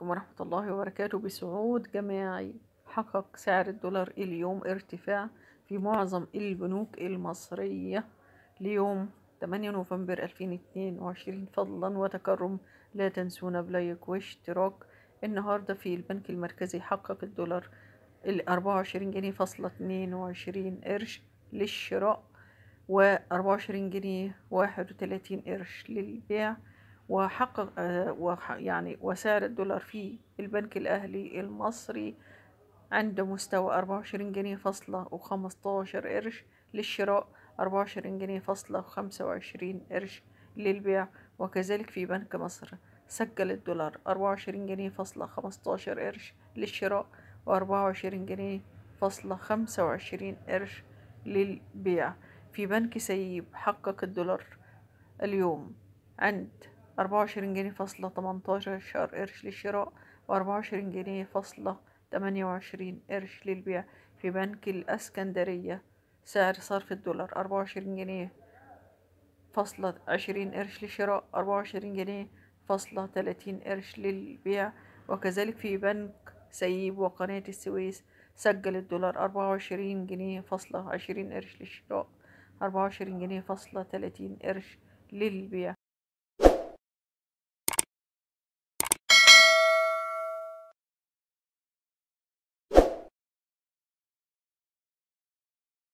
عليكم ورحمة الله وبركاته بصعود جماعي حقق سعر الدولار اليوم ارتفاع في معظم البنوك المصرية ليوم 8 نوفمبر 2022 فضلا وتكرم لا تنسونا بلايك واشتراك النهاردة في البنك المركزي حقق الدولار ال 24 جنيه فاصلة 22 قرش للشراء و 24 جنيه 31 قرش للبيع وحقق آه، يعني وسعر الدولار في البنك الأهلي المصري عند مستوى أربعة وعشرين جنيه فاصلة وخمستاشر قرش للشراء أربعة وعشرين جنيه فاصلة وخمسة وعشرين قرش للبيع وكذلك في بنك مصر سجل الدولار أربعة وعشرين جنيه فاصلة 15 قرش للشراء و وعشرين جنيه فاصلة 25 وعشرين قرش للبيع في بنك سيب حقق الدولار اليوم عند أربعة وعشرين جنيه فاصلة تمنتاشر قرش للشراء وأربعة وعشرين جنيه فاصلة تمانية وعشرين قرش للبيع في بنك الأسكندرية سعر صرف الدولار أربعة وعشرين جنيه فاصلة عشرين قرش للشراء أربعة وعشرين جنيه فاصلة تلاتين قرش للبيع وكذلك في بنك سيب وقناة السويس سجل الدولار أربعة وعشرين جنيه فاصلة عشرين قرش للشراء أربعة وعشرين جنيه فاصلة تلاتين قرش للبيع